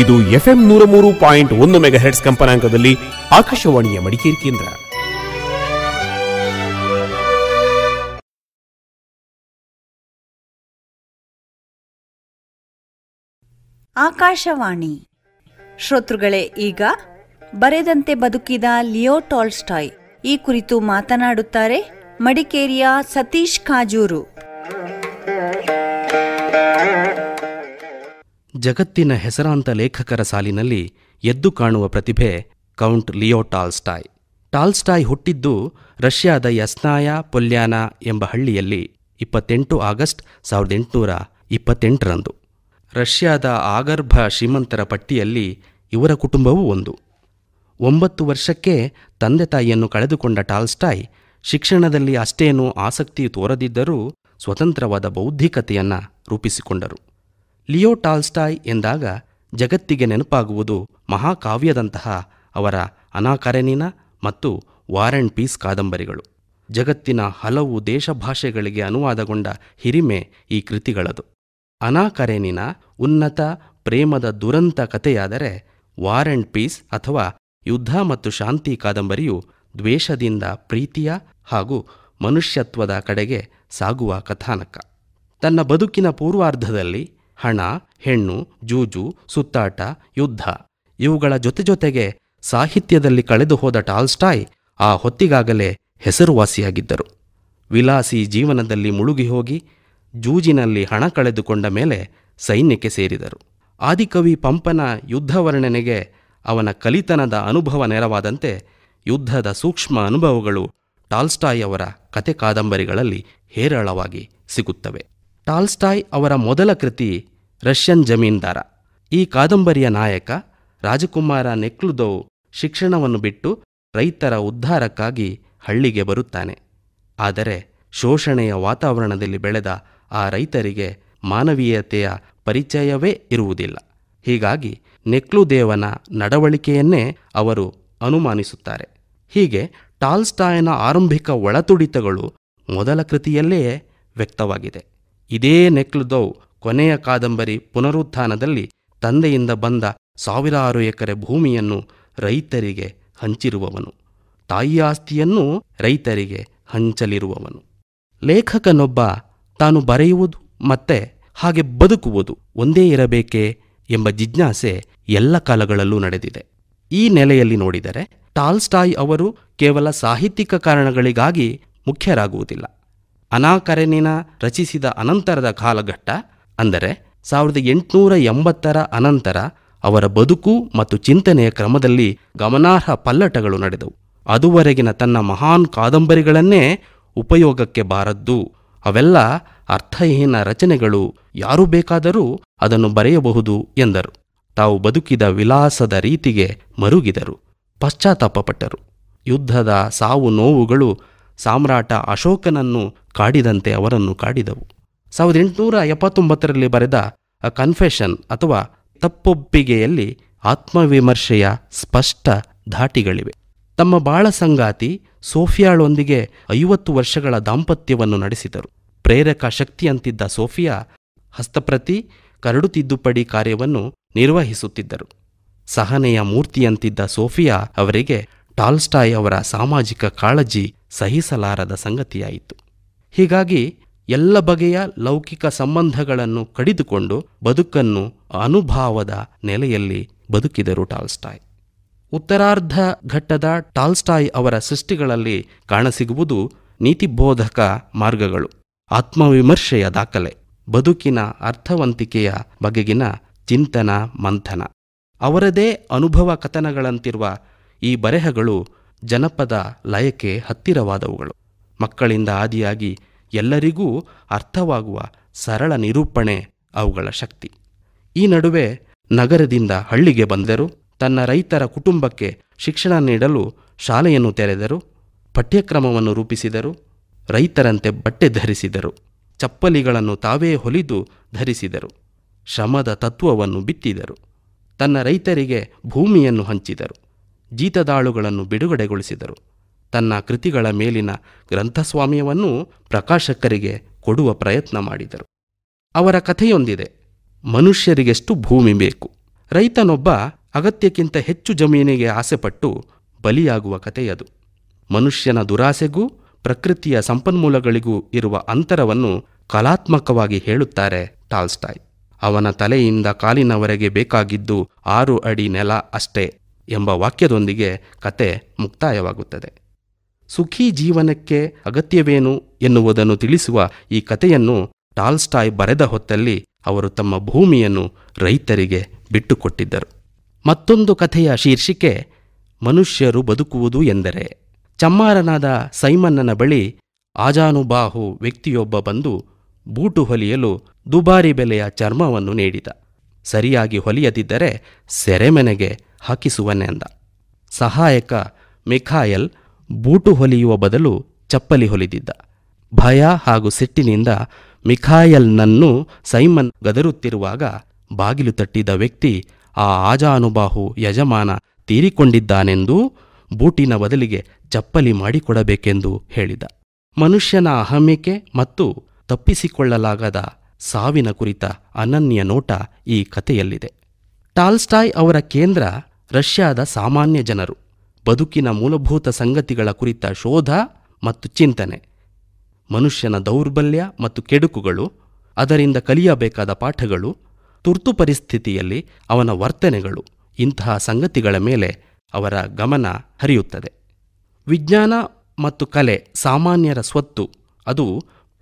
ಇದು ಎಂ ನೂರ ಮೂರು ಪಾಯಿಂಟ್ ಒಂದು ಮೆಗಾ ಕಂಪನಾಂಕದಲ್ಲಿ ಆಕಾಶವಾಣಿಯ ಮಡಿಕೇರಿ ಕೇಂದ್ರ ಆಕಾಶವಾಣಿ ಶ್ರೋತೃಗಳೇ ಈಗ ಬರೆದಂತೆ ಬದುಕಿದ ಲಿಯೋ ಟಾಲ್ಸ್ಟಾಯ್ ಈ ಕುರಿತು ಮಾತನಾಡುತ್ತಾರೆ ಮಡಿಕೇರಿಯ ಸತೀಶ್ ಕಾಜೂರು ಜಗತ್ತಿನ ಹೆಸರಾಂತ ಲೇಖಕರ ಸಾಲಿನಲ್ಲಿ ಎದ್ದು ಕಾಣುವ ಪ್ರತಿಭೆ ಕೌಂಟ್ ಲಿಯೋ ಟಾಲ್ಸ್ಟಾಯ್ ಟಾಲ್ಸ್ಟಾಯ್ ಹುಟ್ಟಿದ್ದು ರಷ್ಯಾದ ಯಸ್ನಾಯ ಪೊಲ್ಯಾನ ಎಂಬ ಹಳ್ಳಿಯಲ್ಲಿ ಇಪ್ಪತ್ತೆಂಟು ಆಗಸ್ಟ್ ಸಾವಿರದ ಎಂಟುನೂರ ಇಪ್ಪತ್ತೆಂಟರಂದು ರಷ್ಯಾದ ಆಗರ್ಭ ಶ್ರೀಮಂತರ ಪಟ್ಟಿಯಲ್ಲಿ ಇವರ ಕುಟುಂಬವೂ ಒಂದು ಒಂಬತ್ತು ವರ್ಷಕ್ಕೆ ತಂದೆ ತಾಯಿಯನ್ನು ಕಳೆದುಕೊಂಡ ಟಾಲ್ಸ್ಟಾಯ್ ಶಿಕ್ಷಣದಲ್ಲಿ ಅಷ್ಟೇನೂ ಆಸಕ್ತಿ ತೋರದಿದ್ದರೂ ಸ್ವತಂತ್ರವಾದ ಬೌದ್ಧಿಕತೆಯನ್ನು ರೂಪಿಸಿಕೊಂಡರು ಲಿಯೋ ಟಾಲ್ಸ್ಟಾಯ್ ಎಂದಾಗ ಜಗತ್ತಿಗೆ ನೆನಪಾಗುವುದು ಮಹಾಕಾವ್ಯದಂತಹ ಅವರ ಅನಾಕರೆನಿನ ಮತ್ತು ವಾರ್ ಅಂಡ್ ಪೀಸ್ ಕಾದಂಬರಿಗಳು ಜಗತ್ತಿನ ಹಲವು ದೇಶಭಾಷೆಗಳಿಗೆ ಅನುವಾದಗೊಂಡ ಹಿರಿಮೆ ಈ ಕೃತಿಗಳದು ಅನಾಕರೆನಿನ ಉನ್ನತ ಪ್ರೇಮದ ದುರಂತ ಕಥೆಯಾದರೆ ವಾರ್ ಅಂಡ್ ಪೀಸ್ ಅಥವಾ ಯುದ್ಧ ಮತ್ತು ಶಾಂತಿ ಕಾದಂಬರಿಯು ದ್ವೇಷದಿಂದ ಪ್ರೀತಿಯ ಹಾಗೂ ಮನುಷ್ಯತ್ವದ ಕಡೆಗೆ ಸಾಗುವ ಕಥಾನಕ ತನ್ನ ಬದುಕಿನ ಪೂರ್ವಾರ್ಧದಲ್ಲಿ ಹಣ ಹೆಣ್ಣು ಜೂಜು ಸುತ್ತಾಟ ಯುದ್ಧ ಇವುಗಳ ಜೊತೆ ಜೊತೆಗೆ ಸಾಹಿತ್ಯದಲ್ಲಿ ಕಳೆದು ಹೋದ ಟಾಲ್ಸ್ಟಾಯ್ ಆ ಹೊತ್ತಿಗಾಗಲೇ ಹೆಸರುವಾಸಿಯಾಗಿದ್ದರು ವಿಲಾಸಿ ಜೀವನದಲ್ಲಿ ಮುಳುಗಿ ಹೋಗಿ ಜೂಜಿನಲ್ಲಿ ಹಣ ಕಳೆದುಕೊಂಡ ಮೇಲೆ ಸೈನ್ಯಕ್ಕೆ ಸೇರಿದರು ಆದಿಕವಿ ಪಂಪನ ಯುದ್ಧ ವರ್ಣನೆಗೆ ಅವನ ಕಲಿತನದ ಅನುಭವ ನೆರವಾದಂತೆ ಯುದ್ಧದ ಸೂಕ್ಷ್ಮ ಅನುಭವಗಳು ಟಾಲ್ಸ್ಟಾಯ್ ಅವರ ಕತೆ ಕಾದಂಬರಿಗಳಲ್ಲಿ ಹೇರಳವಾಗಿ ಸಿಗುತ್ತವೆ ಟಾಲ್ಸ್ಟಾಯ್ ಅವರ ಮೊದಲ ಕೃತಿ ರಷ್ಯನ್ ಜಮೀನ್ದಾರ ಈ ಕಾದಂಬರಿಯ ನಾಯಕ ರಾಜಕುಮಾರ ನೆಕ್ಲುದೋವ್ ಶಿಕ್ಷಣವನ್ನು ಬಿಟ್ಟು ರೈತರ ಉದ್ಧಾರಕ್ಕಾಗಿ ಹಳ್ಳಿಗೆ ಬರುತ್ತಾನೆ ಆದರೆ ಶೋಷಣೆಯ ವಾತಾವರಣದಲ್ಲಿ ಬೆಳೆದ ಆ ರೈತರಿಗೆ ಮಾನವೀಯತೆಯ ಪರಿಚಯವೇ ಇರುವುದಿಲ್ಲ ಹೀಗಾಗಿ ನೆಕ್ಲುದೇವನ ನಡವಳಿಕೆಯನ್ನೇ ಅವರು ಅನುಮಾನಿಸುತ್ತಾರೆ ಹೀಗೆ ಟಾಲ್ಸ್ಟಾಯನ ಆರಂಭಿಕ ಒಳತುಡಿತಗಳು ಮೊದಲ ಕೃತಿಯಲ್ಲೇ ವ್ಯಕ್ತವಾಗಿದೆ ಇದೇ ನೆಕ್ಲುದೌ ಕೊನೆಯ ಕಾದಂಬರಿ ಪುನರುತ್ಥಾನದಲ್ಲಿ ತಂದೆಯಿಂದ ಬಂದ ಸಾವಿರಾರು ಎಕರೆ ಭೂಮಿಯನ್ನು ರೈತರಿಗೆ ಹಂಚಿರುವವನು ತಾಯಿಯ ರೈತರಿಗೆ ಹಂಚಲಿರುವವನು ಲೇಖಕನೊಬ್ಬ ತಾನು ಬರೆಯುವುದು ಮತ್ತೆ ಹಾಗೆ ಬದುಕುವುದು ಒಂದೇ ಇರಬೇಕೆ ಎಂಬ ಜಿಜ್ಞಾಸೆ ಎಲ್ಲ ಕಾಲಗಳಲ್ಲೂ ನಡೆದಿದೆ ಈ ನೆಲೆಯಲ್ಲಿ ನೋಡಿದರೆ ಟಾಲ್ಸ್ಟಾಯ್ ಅವರು ಕೇವಲ ಸಾಹಿತ್ಯಿಕ ಕಾರಣಗಳಿಗಾಗಿ ಮುಖ್ಯರಾಗುವುದಿಲ್ಲ ಅನಾಕರೆನಿನ ರಚಿಸಿದ ಅನಂತರದ ಕಾಲಘಟ್ಟ ಅಂದರೆ ಸಾವಿರದ ಎಂಟುನೂರ ಎಂಬತ್ತರ ಅನಂತರ ಅವರ ಬದುಕು ಮತ್ತು ಚಿಂತನೆಯ ಕ್ರಮದಲ್ಲಿ ಗಮನಾರ್ಹ ಪಲ್ಲಟಗಳು ನಡೆದವು ಅದುವರೆಗಿನ ತನ್ನ ಮಹಾನ್ ಕಾದಂಬರಿಗಳನ್ನೇ ಉಪಯೋಗಕ್ಕೆ ಬಾರದ್ದು ಅವೆಲ್ಲ ಅರ್ಥಹೀನ ರಚನೆಗಳು ಯಾರು ಬೇಕಾದರೂ ಅದನ್ನು ಬರೆಯಬಹುದು ಎಂದರು ತಾವು ಬದುಕಿದ ವಿಲಾಸದ ರೀತಿಗೆ ಮರುಗಿದರು ಪಶ್ಚಾತ್ತಾಪಪಟ್ಟರು ಯುದ್ಧದ ಸಾವು ನೋವುಗಳು ಸಾಮ್ರಾಟ ಅಶೋಕನನ್ನು ಕಾಡಿದಂತೆ ಅವರನ್ನು ಕಾಡಿದವು ಸಾವಿರದ ಎಂಟುನೂರ ಎಪ್ಪತ್ತೊಂಬತ್ತರಲ್ಲಿ ಬರೆದ ಕನ್ಫೆಷನ್ ಅಥವಾ ತಪ್ಪೊಬ್ಬಿಗೆಯಲ್ಲಿ ಆತ್ಮವಿಮರ್ಶೆಯ ಸ್ಪಷ್ಟ ಧಾಟಿಗಳಿವೆ ತಮ್ಮ ಬಾಳ ಸಂಗಾತಿ ಸೋಫಿಯಾಳೊಂದಿಗೆ ಐವತ್ತು ವರ್ಷಗಳ ದಾಂಪತ್ಯವನ್ನು ನಡೆಸಿದರು ಪ್ರೇರಕ ಶಕ್ತಿಯಂತಿದ್ದ ಸೋಫಿಯಾ ಹಸ್ತಪ್ರತಿ ಕರಡು ತಿದ್ದುಪಡಿ ಕಾರ್ಯವನ್ನು ನಿರ್ವಹಿಸುತ್ತಿದ್ದರು ಸಹನೆಯ ಮೂರ್ತಿಯಂತಿದ್ದ ಸೋಫಿಯಾ ಅವರಿಗೆ ಟಾಲ್ಸ್ಟಾಯ್ ಅವರ ಸಾಮಾಜಿಕ ಕಾಳಜಿ ಸಹಿಸಲಾರದ ಸಂಗತಿಯಾಯಿತು ಹೀಗಾಗಿ ಎಲ್ಲ ಬಗೆಯ ಲೌಕಿಕ ಸಂಬಂಧಗಳನ್ನು ಕಡಿದುಕೊಂಡು ಬದುಕನ್ನು ಅನುಭಾವದ ನೆಲೆಯಲ್ಲಿ ಬದುಕಿದರು ಟಾಲ್ಸ್ಟಾಯ್ ಉತ್ತರಾರ್ಧ ಘಟ್ಟದ ಟಾಲ್ಸ್ಟಾಯ್ ಅವರ ಸೃಷ್ಟಿಗಳಲ್ಲಿ ಕಾಣಸಿಗುವುದು ನೀತಿಬೋಧಕ ಮಾರ್ಗಗಳು ಆತ್ಮವಿಮರ್ಶೆಯ ದಾಖಲೆ ಬದುಕಿನ ಅರ್ಥವಂತಿಕೆಯ ಬಗೆಗಿನ ಚಿಂತನ ಮಂಥನ ಅವರದೇ ಅನುಭವ ಕಥನಗಳಂತಿರುವ ಈ ಬರೆಹಗಳು ಜನಪದ ಲಯಕ್ಕೆ ಹತ್ತಿರವಾದವುಗಳು ಮಕ್ಕಳಿಂದ ಆದಿಯಾಗಿ ಎಲ್ಲರಿಗೂ ಅರ್ಥವಾಗುವ ಸರಳ ನಿರೂಪಣೆ ಅವುಗಳ ಶಕ್ತಿ ಈ ನಡುವೆ ನಗರದಿಂದ ಹಳ್ಳಿಗೆ ಬಂದರು ತನ್ನ ರೈತರ ಕುಟುಂಬಕ್ಕೆ ಶಿಕ್ಷಣ ನೀಡಲು ಶಾಲೆಯನ್ನು ತೆರೆದರು ಪಠ್ಯಕ್ರಮವನ್ನು ರೂಪಿಸಿದರು ರೈತರಂತೆ ಬಟ್ಟೆ ಧರಿಸಿದರು ಚಪ್ಪಲಿಗಳನ್ನು ತಾವೇ ಹೊಲಿದು ಧರಿಸಿದರು ಶ್ರಮದ ತತ್ವವನ್ನು ಬಿತ್ತಿದರು ತನ್ನ ರೈತರಿಗೆ ಭೂಮಿಯನ್ನು ಹಂಚಿದರು ಜೀತದಾಳುಗಳನ್ನು ಬಿಡುಗಡೆಗೊಳಿಸಿದರು ತನ್ನ ಕೃತಿಗಳ ಮೇಲಿನ ಗ್ರಂಥಸ್ವಾಮ್ಯವನ್ನು ಪ್ರಕಾಶಕರಿಗೆ ಕೊಡುವ ಪ್ರಯತ್ನ ಮಾಡಿದರು ಅವರ ಕಥೆಯೊಂದಿದೆ ಮನುಷ್ಯರಿಗೆಷ್ಟು ಭೂಮಿ ಬೇಕು ರೈತನೊಬ್ಬ ಅಗತ್ಯಕ್ಕಿಂತ ಹೆಚ್ಚು ಜಮೀನಿಗೆ ಆಸೆಪಟ್ಟು ಬಲಿಯಾಗುವ ಕಥೆಯದು ಮನುಷ್ಯನ ದುರಾಸೆಗೂ ಪ್ರಕೃತಿಯ ಸಂಪನ್ಮೂಲಗಳಿಗೂ ಇರುವ ಅಂತರವನ್ನು ಕಲಾತ್ಮಕವಾಗಿ ಹೇಳುತ್ತಾರೆ ಟಾಲ್ಸ್ಟಾಯ್ ಅವನ ತಲೆಯಿಂದ ಕಾಲಿನವರೆಗೆ ಬೇಕಾಗಿದ್ದು ಆರು ಅಡಿ ನೆಲ ಅಷ್ಟೇ ಎಂಬ ವಾಕ್ಯದೊಂದಿಗೆ ಕತೆ ಮುಕ್ತಾಯವಾಗುತ್ತದೆ ಸುಖಿ ಜೀವನಕ್ಕೆ ಅಗತ್ಯವೇನು ಎನ್ನುವುದನ್ನು ತಿಳಿಸುವ ಈ ಕಥೆಯನ್ನು ಟಾಲ್ಸ್ಟಾಯ್ ಬರೆದ ಹೊತ್ತಲ್ಲಿ ಅವರು ತಮ್ಮ ಭೂಮಿಯನ್ನು ರೈತರಿಗೆ ಬಿಟ್ಟುಕೊಟ್ಟಿದ್ದರು ಮತ್ತೊಂದು ಕಥೆಯ ಶೀರ್ಷಿಕೆ ಮನುಷ್ಯರು ಬದುಕುವುದು ಎಂದರೆ ಚಮ್ಮಾರನಾದ ಸೈಮನ್ನನ ಬಳಿ ಆಜಾನುಬಾಹು ವ್ಯಕ್ತಿಯೊಬ್ಬ ಬಂದು ಬೂಟು ಹೊಲಿಯಲು ದುಬಾರಿ ಬೆಲೆಯ ಚರ್ಮವನ್ನು ನೀಡಿದ ಸರಿಯಾಗಿ ಹೊಲಿಯದಿದ್ದರೆ ಸೆರೆಮನೆಗೆ ಹಾಕಿಸುವನೆ ಅಂದ ಸಹಾಯಕ ಮಿಖಾಯಲ್ ಬೂಟು ಹೊಲಿಯುವ ಬದಲು ಚಪ್ಪಲಿ ಹೊಲಿದಿದ್ದ ಭಯ ಹಾಗೂ ಸಿಟ್ಟಿನಿಂದ ಮಿಖಾಯಲ್ನನ್ನು ಸೈಮನ್ ಗದರುತ್ತಿರುವಾಗ ಬಾಗಿಲು ತಟ್ಟಿದ ವ್ಯಕ್ತಿ ಆ ಆಜಾನುಬಾಹು ಯಜಮಾನ ತೀರಿಕೊಂಡಿದ್ದಾನೆಂದೂ ಬೂಟಿನ ಬದಲಿಗೆ ಚಪ್ಪಲಿ ಮಾಡಿಕೊಡಬೇಕೆಂದು ಹೇಳಿದ ಮನುಷ್ಯನ ಅಹಮಿಕೆ ಮತ್ತು ತಪ್ಪಿಸಿಕೊಳ್ಳಲಾಗದ ಸಾವಿನ ಕುರಿತ ಅನನ್ಯ ನೋಟ ಈ ಕಥೆಯಲ್ಲಿದೆ ಟಾಲ್ಸ್ಟಾಯ್ ಅವರ ಕೇಂದ್ರ ರಷ್ಯಾದ ಸಾಮಾನ್ಯ ಜನರು ಬದುಕಿನ ಮೂಲಭೂತ ಸಂಗತಿಗಳ ಕುರಿತ ಶೋಧ ಮತ್ತು ಚಿಂತನೆ ಮನುಷ್ಯನ ದೌರ್ಬಲ್ಯ ಮತ್ತು ಕೆಡುಕುಗಳು ಅದರಿಂದ ಕಲಿಯಬೇಕಾದ ಪಾಠಗಳು ತುರ್ತು ಪರಿಸ್ಥಿತಿಯಲ್ಲಿ ಅವನ ವರ್ತನೆಗಳು ಇಂತಹ ಸಂಗತಿಗಳ ಮೇಲೆ ಅವರ ಗಮನ ಹರಿಯುತ್ತದೆ ವಿಜ್ಞಾನ ಮತ್ತು ಕಲೆ ಸಾಮಾನ್ಯರ ಸ್ವತ್ತು ಅದು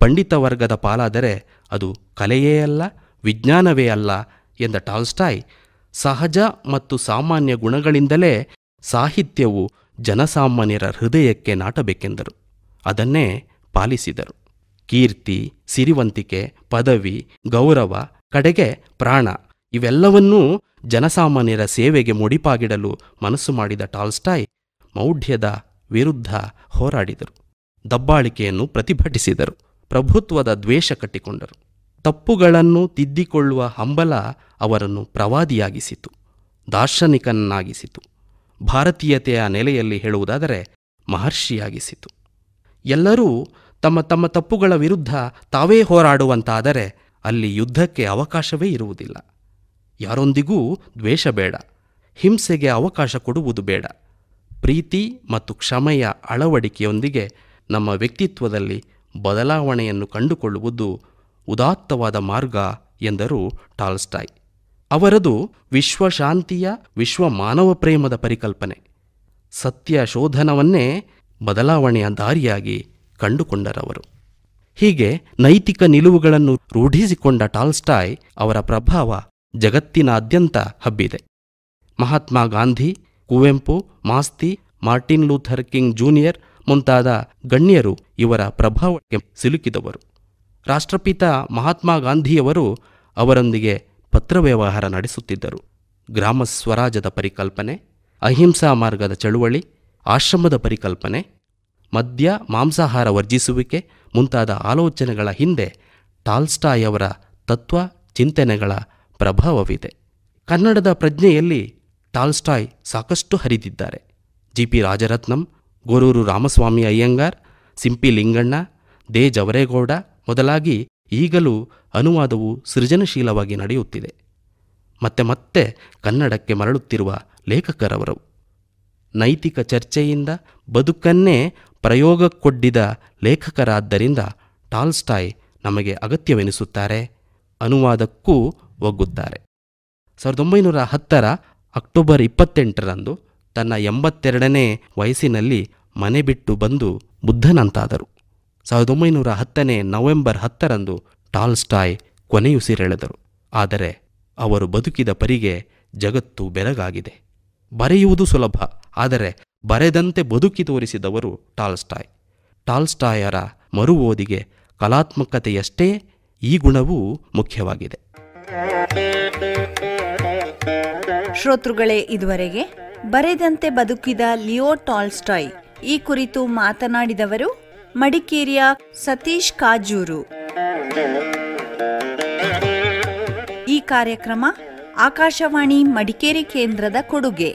ಪಂಡಿತ ವರ್ಗದ ಪಾಲಾದರೆ ಅದು ಕಲೆಯೇ ಅಲ್ಲ ವಿಜ್ಞಾನವೇ ಅಲ್ಲ ಎಂದ ಟಾಲ್ಸ್ಟಾಯ್ ಸಹಜ ಮತ್ತು ಸಾಮಾನ್ಯ ಗುಣಗಳಿಂದಲೇ ಸಾಹಿತ್ಯವು ಜನಸಾಮಾನ್ಯರ ಹೃದಯಕ್ಕೆ ನಾಟಬೇಕೆಂದರು ಅದನ್ನೇ ಪಾಲಿಸಿದರು ಕೀರ್ತಿ ಸಿರಿವಂತಿಕೆ ಪದವಿ ಗೌರವ ಕಡೆಗೆ ಪ್ರಾಣ ಇವೆಲ್ಲವನ್ನೂ ಜನಸಾಮಾನ್ಯರ ಸೇವೆಗೆ ಮುಡಿಪಾಗಿಡಲು ಮನಸ್ಸು ಮಾಡಿದ ಟಾಲ್ಸ್ಟಾಯ್ ಮೌಢ್ಯದ ವಿರುದ್ಧ ಹೋರಾಡಿದರು ದಬ್ಬಾಳಿಕೆಯನ್ನು ಪ್ರತಿಭಟಿಸಿದರು ಪ್ರಭುತ್ವದ ದ್ವೇಷ ಕಟ್ಟಿಕೊಂಡರು ತಪ್ಪುಗಳನ್ನು ತಿದ್ದಿಕೊಳ್ಳುವ ಹಂಬಲ ಅವರನ್ನು ಪ್ರವಾದಿಯಾಗಿಸಿತು ದಾರ್ಶನಿಕನನ್ನಾಗಿಸಿತು ಭಾರತೀಯತೆಯ ನೆಲೆಯಲ್ಲಿ ಹೇಳುವುದಾದರೆ ಮಹರ್ಷಿಯಾಗಿಸಿತು ಎಲ್ಲರೂ ತಮ್ಮ ತಮ್ಮ ತಪ್ಪುಗಳ ವಿರುದ್ಧ ತಾವೇ ಹೋರಾಡುವಂತಾದರೆ ಅಲ್ಲಿ ಯುದ್ಧಕ್ಕೆ ಅವಕಾಶವೇ ಇರುವುದಿಲ್ಲ ಯಾರೊಂದಿಗೂ ದ್ವೇಷ ಬೇಡ ಹಿಂಸೆಗೆ ಅವಕಾಶ ಕೊಡುವುದು ಬೇಡ ಪ್ರೀತಿ ಮತ್ತು ಕ್ಷಮೆಯ ಅಳವಡಿಕೆಯೊಂದಿಗೆ ನಮ್ಮ ವ್ಯಕ್ತಿತ್ವದಲ್ಲಿ ಬದಲಾವಣೆಯನ್ನು ಕಂಡುಕೊಳ್ಳುವುದು ಉದಾತ್ತವಾದ ಮಾರ್ಗ ಎಂದರು ಟಾಲ್ಸ್ಟಾಯ್ ಅವರದು ವಿಶ್ವಶಾಂತಿಯ ವಿಶ್ವ ಮಾನವ ಪ್ರೇಮದ ಪರಿಕಲ್ಪನೆ ಸತ್ಯ ಶೋಧನವನ್ನೇ ಬದಲಾವಣೆಯ ದಾರಿಯಾಗಿ ಕಂಡುಕೊಂಡರವರು ಹೀಗೆ ನೈತಿಕ ನಿಲುವುಗಳನ್ನು ರೂಢಿಸಿಕೊಂಡ ಟಾಲ್ಸ್ಟಾಯ್ ಅವರ ಪ್ರಭಾವ ಜಗತ್ತಿನಾದ್ಯಂತ ಹಬ್ಬಿದೆ Mahatma Gandhi Kuvempu Masti Martin Luther King Junior ಮುಂತಾದ ಗಣ್ಯರು ಇವರ ಪ್ರಭಾವಕ್ಕೆ ಸಿಲುಕಿದವರು ರಾಷ್ಟ್ರಪಿತ ಮಹಾತ್ಮ ಗಾಂಧಿಯವರು ಅವರೊಂದಿಗೆ ಪತ್ರ ವ್ಯವಹಾರ ನಡೆಸುತ್ತಿದ್ದರು ಗ್ರಾಮ ಸ್ವರಾಜ್ಯದ ಪರಿಕಲ್ಪನೆ ಅಹಿಂಸಾ ಮಾರ್ಗದ ಚಳುವಳಿ ಆಶ್ರಮದ ಪರಿಕಲ್ಪನೆ ಮದ್ಯ ಮಾಂಸಾಹಾರ ವರ್ಜಿಸುವಿಕೆ ಮುಂತಾದ ಆಲೋಚನೆಗಳ ಹಿಂದೆ ಟಾಲ್ಸ್ಟಾಯ್ ಅವರ ತತ್ವ ಚಿಂತನೆಗಳ ಪ್ರಭಾವವಿದೆ ಕನ್ನಡದ ಪ್ರಜ್ಞೆಯಲ್ಲಿ ಟಾಲ್ಸ್ಟಾಯ್ ಸಾಕಷ್ಟು ಹರಿದಿದ್ದಾರೆ G P Rajaratnam Goruru Ramaswamy Iyengar Simpi Linganna they Javaregowda ಮೊದಲಾಗಿ ಈಗಲೂ ಅನುವಾದವು ಸೃಜನಶೀಲವಾಗಿ ನಡೆಯುತ್ತಿದೆ ಮತ್ತೆ ಮತ್ತೆ ಕನ್ನಡಕ್ಕೆ ಮರಳುತ್ತಿರುವ ಲೇಖಕರವರು ನೈತಿಕ ಚರ್ಚೆಯಿಂದ ಬದುಕನ್ನೇ ಪ್ರಯೋಗಕ್ಕೊಡ್ಡಿದ ಲೇಖಕರಾದ್ದರಿಂದ ಟಾಲ್ಸ್ಟಾಯ್ ನಮಗೆ ಅಗತ್ಯವೆನಿಸುತ್ತಾರೆ ಅನುವಾದಕ್ಕೂ ಒಗ್ಗುತ್ತಾರೆ ಸಾವಿರದ ಒಂಬೈನೂರ ಹತ್ತರ ಅಕ್ಟೋಬರ್ ಇಪ್ಪತ್ತೆಂಟರಂದು ತನ್ನ ಎಂಬತ್ತೆರಡನೇ ವಯಸ್ಸಿನಲ್ಲಿ ಮನೆ ಬಿಟ್ಟು ಬಂದು ಬುದ್ಧನಂತಾದರು ಸಾವಿರದ ಒಂಬೈನೂರ ಹತ್ತನೇ ನವೆಂಬರ್ ಹತ್ತರಂದು ಟಾಲ್ಸ್ಟಾಯ್ ಕೊನೆಯುಸಿರೆಳೆದರು ಆದರೆ ಅವರು ಬದುಕಿದ ಪರಿಗೆ ಜಗತ್ತು ಬೆರಗಾಗಿದೆ ಬರೆಯುವುದು ಸುಲಭ ಆದರೆ ಬರೆದಂತೆ ಬದುಕಿ ತೋರಿಸಿದವರು ಟಾಲ್ಸ್ಟಾಯ್ ಟಾಲ್ಸ್ಟಾಯರ ಮರು ಓದಿಗೆ ಕಲಾತ್ಮಕತೆಯಷ್ಟೇ ಈ ಗುಣವೂ ಮುಖ್ಯವಾಗಿದೆ ಶ್ರೋತೃಗಳೇ ಇದುವರೆಗೆ ಬರೆದಂತೆ ಬದುಕಿದ ಲಿಯೋ ಟಾಲ್ಸ್ಟಾಯ್ ಈ ಕುರಿತು ಮಾತನಾಡಿದವರು ಮಡಿಕೇರಿಯ ಸತೀಶ್ ಕಾಜೂರು ಈ ಕಾರ್ಯಕ್ರಮ ಆಕಾಶವಾಣಿ ಮಡಿಕೇರಿ ಕೇಂದ್ರದ ಕೊಡುಗೆ